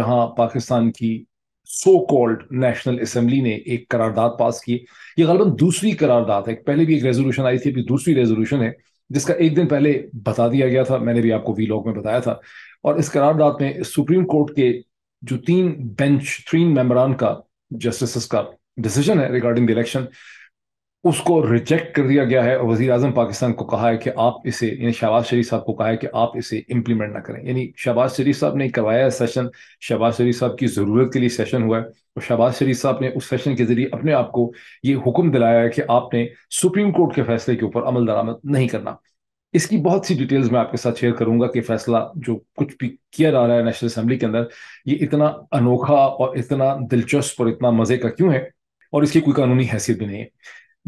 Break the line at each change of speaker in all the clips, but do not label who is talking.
जहां पाकिस्तान की so called national assembly ने एक करारदाद पास की ये गलबन दूसरी करारदाद है पहले भी एक रेजोल्यूशन आई थी अभी दूसरी रेजोल्यूशन है जिसका एक दिन पहले बता दिया गया था मैंने भी आपको वीलॉग में बताया था और इस करारदाद में सुप्रीम कोर्ट के जो तीन बेंच तीन मेम्बरान का जस्टिस का डिसीजन है रिगार्डिंग द इलेक्शन उसको रिजेक्ट कर दिया गया है और वजी अजम पाकिस्तान को कहा है कि आप इसे यानी शहबाज शरीफ साहब को कहा है कि आप इसे इम्प्लीमेंट ना करें यानी शहबाज शरीफ साहब ने करवाया है सेशन शहबाज शरीफ साहब की ज़रूरत के लिए सेशन हुआ है और शहबाज शरीफ साहब ने उस सेशन के ज़रिए अपने आप को ये हुक्म दिलाया है कि आपने सुप्रीम कोर्ट के फैसले के ऊपर अमल दरामद नहीं करना इसकी बहुत सी डिटेल्स मैं आपके साथ शेयर करूंगा कि फैसला जो कुछ भी किया जा रहा है नेशनल असम्बली के अंदर ये इतना अनोखा और इतना दिलचस्प और इतना मज़े का क्यों है और इसकी कोई कानूनी हैसियत भी नहीं है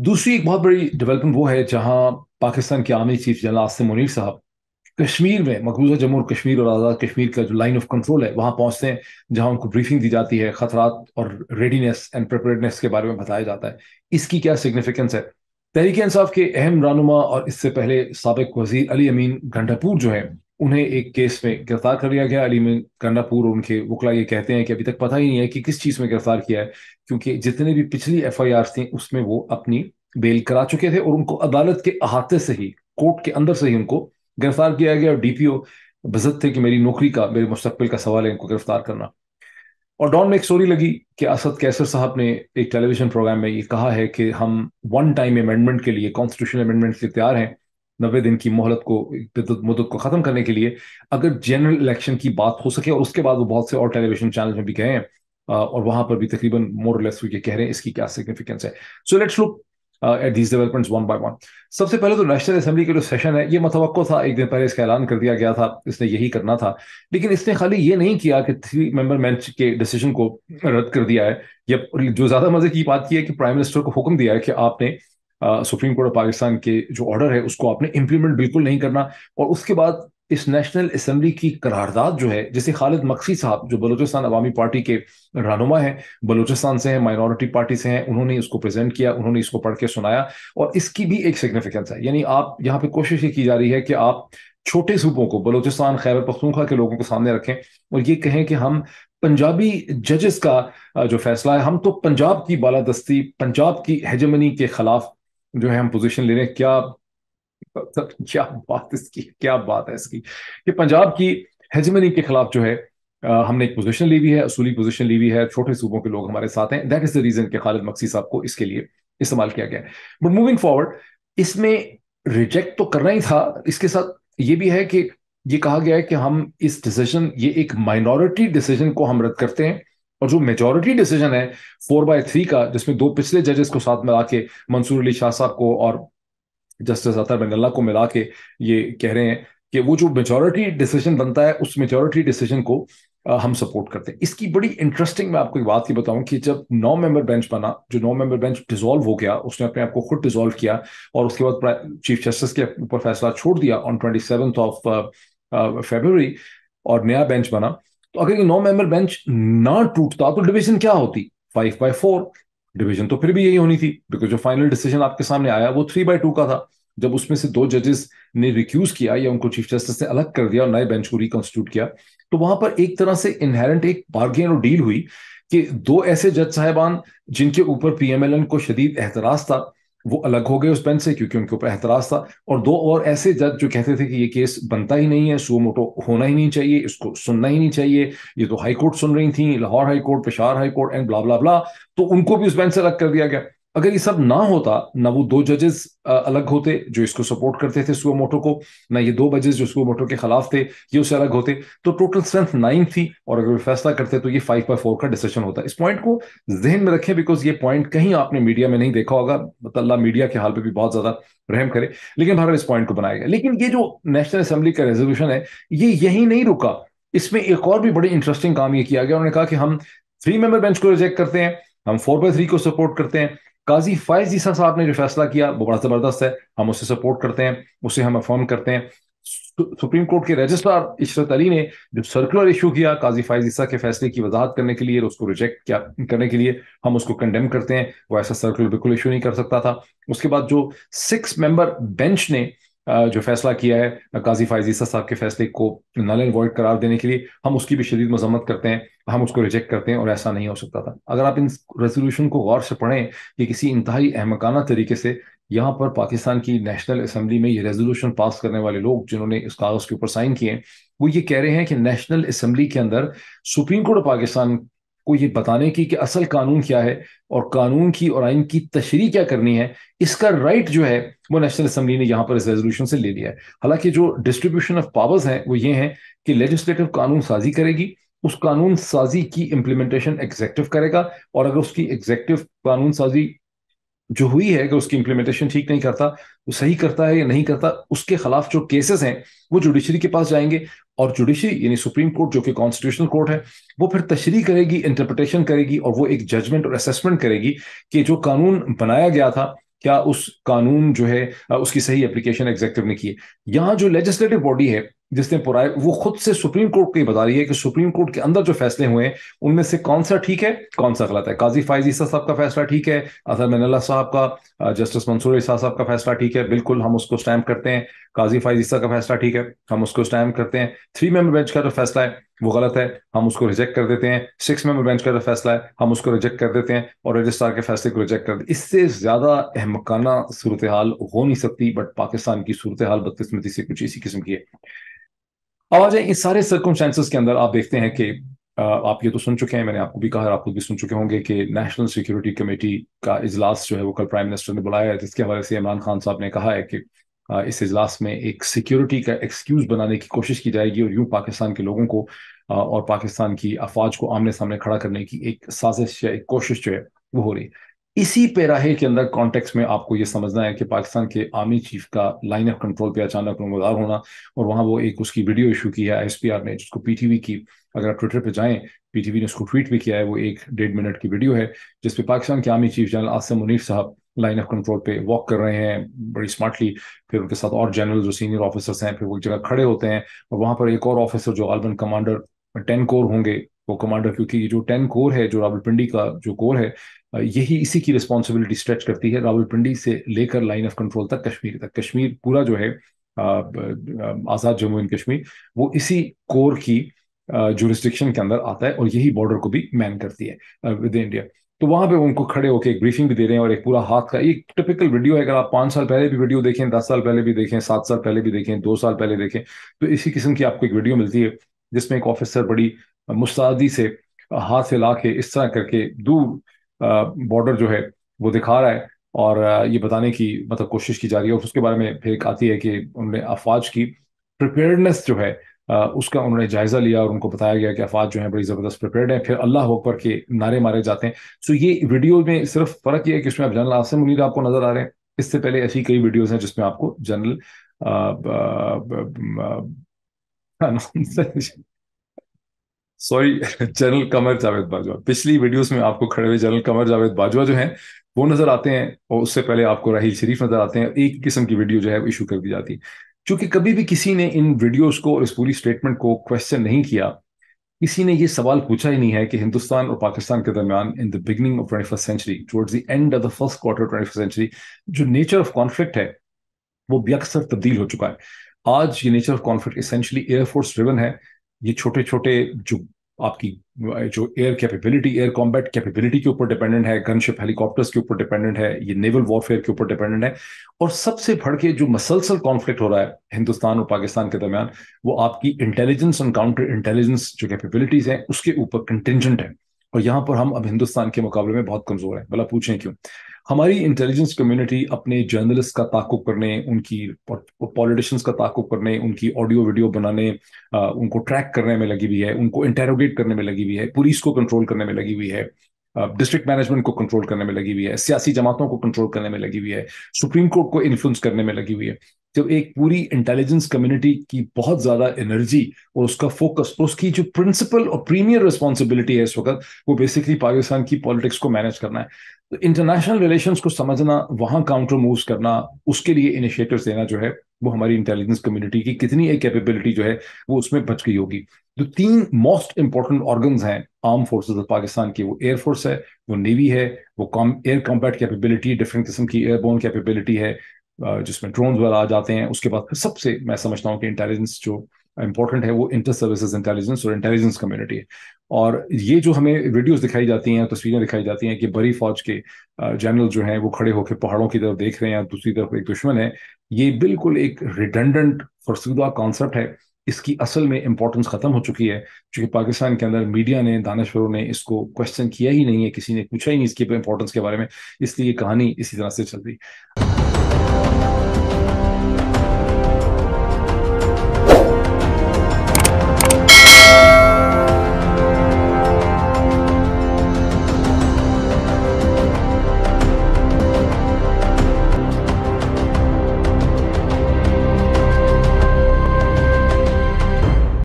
दूसरी एक बहुत बड़ी डेवलपमेंट वो है जहां पाकिस्तान के army chief general Asim Munir साहब कश्मीर में मकबूजा जम्मू और कश्मीर और आज़ाद कश्मीर का जो लाइन ऑफ कंट्रोल है वहां पहुंचते हैं जहां उनको ब्रीफिंग दी जाती है खतरात और रेडीनेस एंड प्रिपेयर्डनेस के बारे में बताया जाता है इसकी क्या सिग्निफिकेंस है तहरीक इंसाफ के अहम रानुमा और इससे पहले सबक वजीर अली अमीन घंटापुर जो है उन्हें एक केस में गिरफ्तार कर लिया गया अली में कन्नापुर उनके वकला ये कहते हैं कि अभी तक पता ही नहीं है कि किस चीज़ में गिरफ्तार किया है क्योंकि जितने भी पिछली एफ आई आर थी उसमें वो अपनी बेल करा चुके थे और उनको अदालत के अहाते से ही कोर्ट के अंदर से ही उनको गिरफ्तार किया गया और डी पी ओ बजत थे कि मेरी नौकरी का मेरे मुस्तबिल का सवाल है इनको गिरफ्तार करना और डॉन में एक स्टोरी लगी कि असद कैसर साहब ने एक टेलीविजन प्रोग्राम में ये कहा है कि हम वन टाइम अमेंडमेंट के लिए कॉन्स्टिट्यूशन अमेंडमेंट के लिए तैयार हैं नब्बे दिन की मोहलत को मुदत को खत्म करने के लिए अगर जनरल इलेक्शन की बात हो सके और उसके बाद वो बहुत से और टेलीविजन चैनल में भी गए हैं और वहां पर भी तकरीबन मोरलेस हुई कह रहे हैं इसकी क्या सिग्निफिकेंस है so let's look at these developments one by one सबसे पहले तो नेशनल असेंबली का जो सेशन है ये मतवक्को था एक दिन पहले इसका ऐलान कर दिया गया था इसने यही करना था लेकिन इसने खाली ये नहीं किया कि थ्री मेंबर बेंच के डिसीजन को रद्द कर दिया है या जो ज्यादा मजे की बात की है कि प्राइम मिनिस्टर को हुक्म दिया है कि आपने सुप्रीम कोर्ट ऑफ पाकिस्तान के जो ऑर्डर है उसको आपने इम्प्लीमेंट बिल्कुल नहीं करना और उसके बाद इस नेशनल असम्बली की करारदाद जो है जिसे खालिद मक्सी साहब जो बलूचिस्तान अवामी पार्टी के रहनुमा हैं बलूचिस्तान से हैं माइनॉरिटी पार्टी से हैं उन्होंने इसको प्रेजेंट किया उन्होंने इसको पढ़ के सुनाया और इसकी भी एक सिग्निफिकेंस है यानी आप यहाँ पे कोशिश ये की जा रही है कि आप छोटे सूबों को बलूचिस्तान खैबर पख्तूनखा के लोगों को सामने रखें और ये कहें कि हम पंजाबी जजेस का जो फैसला है हम तो पंजाब की बालादस्ती पंजाब की हेजमनी के खिलाफ जो है हम पोजीशन ले रहे हैं क्या मतलब क्या बात इसकी क्या बात है इसकी कि पंजाब की हेजमनी के खिलाफ जो है हमने एक पोजीशन ली हुई है असूली पोजीशन ली हुई है छोटे सूबों के लोग हमारे साथ हैं दैट इज द रीजन कि खालिद मक्सी साहब को इसके लिए इस्तेमाल किया गया है बट मूविंग फॉरवर्ड इसमें रिजेक्ट तो करना ही था इसके साथ ये भी है कि ये कहा गया है कि हम इस डिसीजन ये एक माइनॉरिटी डिसीजन को हम रद्द करते हैं और जो मेजोरिटी डिसीजन है फोर बाय थ्री का जिसमें दो पिछले जजेस को साथ मिला के मंसूर अली शाह साहब को और जस्टिस अतर बंगल्ला को मिला के ये कह रहे हैं कि वो जो मेजोरिटी डिसीजन बनता है उस मेजोरिटी डिसीजन को हम सपोर्ट करते हैं इसकी बड़ी इंटरेस्टिंग मैं आपको एक बात की बताऊं कि जब नौ मेंबर बेंच बना जो नौ मेंबर बेंच डिसॉल्व हो गया उसने अपने आप को खुद डिसॉल्व किया और उसके बाद चीफ जस्टिस के ऊपर फैसला छोड़ दिया on twenty seven of February और नया बेंच बना तो अगर ये नौ मेंबर बेंच ना टूटता तो डिवीजन क्या होती फाइव बाय फोर डिवीजन तो फिर भी यही होनी थी बिकॉज जो फाइनल डिसीजन आपके सामने आया वो थ्री बाय टू का था जब उसमें से दो जजेस ने रिक्यूज किया या उनको चीफ जस्टिस ने अलग कर दिया और नए बेंच को रिकॉन्स्टिट्यूट किया तो वहां पर एक तरह से इनहेरेंट एक बार्गेन और डील हुई कि दो ऐसे जज साहिबान जिनके ऊपर पीएमएलएन को शदीद एतराज था वो अलग हो गए उस बेंच से क्योंकि उनके ऊपर एतराज था और दो और ऐसे जज जो कहते थे कि ये केस बनता ही नहीं है सो मोटो होना ही नहीं चाहिए इसको सुनना ही नहीं चाहिए ये तो हाई कोर्ट सुन रही थी Lahore high court Peshawar high court and blah blah blah तो उनको भी उस बेंच से अलग कर दिया गया अगर ये सब ना होता ना वो दो जजेस अलग होते जो इसको सपोर्ट करते थे मोटो को ना ये दो जजेस जो मोटो के खिलाफ थे ये उससे अलग होते तो टोटल स्ट्रेंथ नाइन थी और अगर फैसला करते तो ये फाइव बाई फोर का डिसीजन होता इस पॉइंट को जहन में रखें बिकॉज ये पॉइंट कहीं आपने मीडिया में नहीं देखा होगा मतलब मीडिया के हाल पर भी बहुत ज्यादा रहम करे लेकिन भारत इस पॉइंट को बनाया गया लेकिन ये जो नेशनल असेंबली का रेजोल्यूशन है ये यही नहीं रुका इसमें एक और भी बड़े इंटरेस्टिंग काम ये किया गया उन्होंने कहा कि हम थ्री मेंबर बेंच को रिजेक्ट करते हैं हम फोर बाय थ्री को सपोर्ट करते हैं काजी फायज जीसा साहब ने जो फैसला किया वो बड़ा ज़बरदस्त है हम उसे सपोर्ट करते हैं उसे हम अफॉर्म करते हैं सुप्रीम कोर्ट के रजिस्ट्रार इशरत अली ने जो सर्कुलर इशू किया काजी फायज ईसा के फैसले की वजाहत करने के लिए और उसको रिजेक्ट किया करने के लिए हम उसको कंडेम करते हैं वो ऐसा सर्कुलर बिल्कुल इशू नहीं कर सकता था उसके बाद जो सिक्स मेंबर बेंच ने जो फैसला किया है काजी फायजी साहब के फैसले को नल एंड वॉइड करार देने के लिए हम उसकी भी शदीद मजम्मत करते हैं हम उसको रिजेक्ट करते हैं और ऐसा नहीं हो सकता था अगर आप इन रेजोल्यूशन को गौर से पढ़ें कि किसी इंतहाई अहमकाना तरीके से यहाँ पर पाकिस्तान की नेशनल असम्बली में ये रेजोल्यूशन पास करने वाले लोग जिन्होंने इस कागज़ के ऊपर साइन किए वो ये कह रहे हैं कि नेशनल असम्बली के अंदर सुप्रीम कोर्ट ऑफ पाकिस्तान को ये बताने की कि असल कानून क्या है और कानून की और आइन की तशरी क्या करनी है इसका राइट जो है वो नेशनल असम्बली ने यहाँ पर इस रेजोल्यूशन से ले लिया है हालांकि जो डिस्ट्रीब्यूशन ऑफ पावर्स हैं वो ये हैं कि लेजिस्लेटिव कानून साजी करेगी उस कानून साजी की इम्प्लीमेंटेशन एग्जेक्टिव करेगा और अगर उसकी एग्जेक्टिव कानून साजी जो हुई है कि उसकी इंप्लीमेंटेशन ठीक नहीं करता वो सही करता है या नहीं करता उसके खिलाफ जो केसेस हैं वो जुडिशरी के पास जाएंगे और जुडिशरी यानी सुप्रीम कोर्ट जो कि कॉन्स्टिट्यूशनल कोर्ट है वो फिर तशरी करेगी इंटरप्रटेशन करेगी और वो एक जजमेंट और असेसमेंट करेगी कि जो कानून बनाया गया था क्या उस कानून जो है उसकी सही एप्लीकेशन एग्जेक्टिव ने की है यहाँ जो लेजिस्लेटिव बॉडी है जिसने पुराए वो खुद से सुप्रीम कोर्ट को ही बता रही है कि सुप्रीम कोर्ट के अंदर जो फैसले हुए हैं उनमें से कौन सा ठीक है कौन सा गलत है काजी फाइज ईसा साहब का फैसला ठीक है असर मनल्ला साहब का जस्टिस मंसूर ईसा साहब का फैसला ठीक है बिल्कुल हम उसको स्टैम्प करते हैं काजी फाइज ईसा का फैसला ठीक है हम उसको स्टैम्प करते हैं थ्री मेंबर बेंच का जो फैसला है वो गलत है हम उसको रिजेक्ट कर देते हैं सिक्स मेंबर बेंच का जो फैसला है हम उसको रिजेक्ट कर देते हैं और रजिस्ट्रार के फैसले को रिजेक्ट कर देते इससे ज्यादा अहमकाना सूरत हाल हो नहीं सकती बट पाकिस्तान की सूरत हाल बदकिस्मती से कुछ इसी किस्म की है अब आ जाए इस सारे सर्कमस्टांसिस के अंदर आप देखते हैं कि आप ये तो सुन चुके हैं मैंने आपको भी कहा आपको आप खुद भी सुन चुके होंगे कि नेशनल सिक्योरिटी कमेटी का इजलास जो है वो कल प्राइम मिनिस्टर ने बुलाया है जिसके हवाले से इमरान खान साहब ने कहा है कि इस इजलास में एक सिक्योरिटी का एक्सक्यूज बनाने की कोशिश की जाएगी और यूं पाकिस्तान के लोगों को और पाकिस्तान की अफवाज को आमने सामने खड़ा करने की एक साजिश या एक कोशिश जो है वो हो रही है इसी पेराहे के अंदर कॉन्टेक्स्ट में आपको ये समझना है कि पाकिस्तान के आर्मी चीफ का लाइन ऑफ कंट्रोल पे अचानक नमदार होना और वहाँ वो एक उसकी वीडियो इशू की है एस ने जिसको पीटीवी की अगर आप ट्विटर पे जाएं पीटीवी ने उसको ट्वीट भी किया है वो एक डेढ़ मिनट की वीडियो है जिसपे पाकिस्तान के army chief general Asim Munir साहब लाइन ऑफ कंट्रोल पे वॉक कर रहे हैं बड़ी स्मार्टली फिर उनके साथ और जनरल जो सीनियर ऑफिसर्स हैं फिर वो एक जगह खड़े होते हैं और वहां पर एक और ऑफिसर जो आलबन कमांडर टेन कोर होंगे वो कमांडर क्योंकि जो टेन कोर है जो रावलपिंडी का जो कोर है यही इसी की रिस्पॉन्सिबिलिटी स्ट्रेच करती है रावलपिंडी से लेकर लाइन ऑफ कंट्रोल तक कश्मीर तक कश्मीर पूरा जो है आज़ाद जम्मू एंड कश्मीर वो इसी कोर की जुरिस्डिक्शन के अंदर आता है और यही बॉर्डर को भी मैन करती है विद इंडिया तो वहां पे उनको खड़े होकर एक ब्रीफिंग भी दे रहे हैं और एक पूरा हाथ का एक टिपिकल वीडियो है अगर आप पांच साल पहले भी वीडियो देखें दस साल पहले भी देखें सात साल पहले भी देखें दो साल पहले देखें तो इसी किस्म की आपको एक वीडियो मिलती है जिसमें एक ऑफिसर बड़ी मुस्तादी से हाथ हिला के इस तरह करके दूर बॉर्डर जो है वो दिखा रहा है और ये बताने की मतलब कोशिश की जा रही है और उसके बारे में फिर एक आती है कि उनने अफवाज की प्रिपेयर्डनेस जो है उसका उन्होंने जायजा लिया और उनको बताया गया कि अफवाज जो है बड़ी ज़बरदस्त प्रिपेयर्ड है फिर अल्लाह अकबर के नारे मारे जाते हैं सो ये वीडियो में सिर्फ फ़र्क ये है कि उसमें आप जनरल आसिम मुनीर आपको नज़र आ रहे हैं इससे पहले ऐसी कई वीडियोज़ हैं जिसमें आपको general sorry general Qamar Javed Bajwa पिछली वीडियोस में आपको खड़े हुए जनरल कमर जावेद बाजवा जो हैं वो नजर आते हैं और उससे पहले आपको राहील शरीफ नजर आते हैं एक किस्म की वीडियो जो है वो इशू कर दी जाती है चूंकि कभी भी किसी ने इन वीडियोस को और इस पूरी स्टेटमेंट को क्वेश्चन नहीं किया किसी ने ये सवाल पूछा ही नहीं है कि हिंदुस्तान और पाकिस्तान के दरमियान in the beginning of twenty first century towards the end of the first quarter twenty first century जो नेचर ऑफ कॉन्फ्लिक्ट है वो बेअसर तब्दील हो चुका है आज ये nature of conflict essentially air force driven है ये छोटे छोटे जो आपकी जो air capability air combat capability के ऊपर डिपेंडेंट है गनशिप हेलीकॉप्टर्स के ऊपर डिपेंडेंट है ये नेवल वॉरफेयर के ऊपर डिपेंडेंट है और सबसे बढ़ के जो मसलसल कॉन्फ्लिक्ट हो रहा है हिंदुस्तान और पाकिस्तान के दरमियान वो आपकी इंटेलिजेंस एंड काउंटर इंटेलिजेंस जो कैपेबिलिटीज हैं उसके ऊपर कंटेंजेंट है और यहाँ पर हम अब हिंदुस्तान के मुकाबले में बहुत कमजोर हैं भला पूछें क्यों हमारी इंटेलिजेंस कम्युनिटी अपने जर्नलिस्ट का ताकुब करने उनकी पॉलिटिशियंस का ताकुब करने उनकी ऑडियो वीडियो बनाने आ, उनको ट्रैक करने में लगी हुई है उनको इंटेरोगेट करने में लगी हुई है पुलिस को कंट्रोल करने में लगी हुई है डिस्ट्रिक्ट मैनेजमेंट को कंट्रोल करने में लगी हुई है सियासी जमातों को कंट्रोल करने में लगी हुई है सुप्रीम कोर्ट को इन्फ्लुएंस करने में लगी हुई है जब तो एक पूरी इंटेलिजेंस कम्युनिटी की बहुत ज्यादा एनर्जी और उसका फोकस और उसकी जो प्रिंसिपल और प्रीमियर रिस्पॉन्सिबिलिटी है इस वक्त वो बेसिकली पाकिस्तान की पॉलिटिक्स को मैनेज करना है तो इंटरनेशनल रिलेशंस को समझना वहां काउंटर मूव्स करना उसके लिए इनिशिएटिव देना जो है वो हमारी इंटेलिजेंस कम्युनिटी की कितनी एक कैपेबिलिटी जो है वो उसमें बच गई होगी जो तो तीन मोस्ट इंपॉर्टेंट ऑर्गन हैं आर्म फोर्सेज ऑफ पाकिस्तान की वो एयरफोर्स है वो नेवी है वो कॉम एयर कॉम्बैट कैपेबिलिटी डिफरेंट किस्म की एयरबोन कैपेबिलिटी है जिसमें ड्रोन वगैरह आ जाते हैं उसके बाद फिर सबसे मैं समझता हूँ कि इंटेलिजेंस जो इंपॉर्टेंट है वो इंटर सर्विसेज इंटेलिजेंस और इंटेलिजेंस कम्युनिटी है और ये जो हमें वीडियोस दिखाई जाती हैं तस्वीरें दिखाई जाती हैं कि बड़ी फौज के जनरल जो हैं वो खड़े होकर पहाड़ों की तरफ देख रहे हैं दूसरी तरफ एक दुश्मन है ये बिल्कुल एक रिडेंडेंट फरसुदा कॉन्सेप्ट है इसकी असल में इंपॉर्टेंस खत्म हो चुकी है क्योंकि पाकिस्तान के अंदर मीडिया ने दानश्वरों ने इसको क्वेश्चन किया ही नहीं है किसी ने पूछा ही नहीं इसकी इंपॉर्टेंस के बारे में इसलिए कहानी इसी तरह से चल रही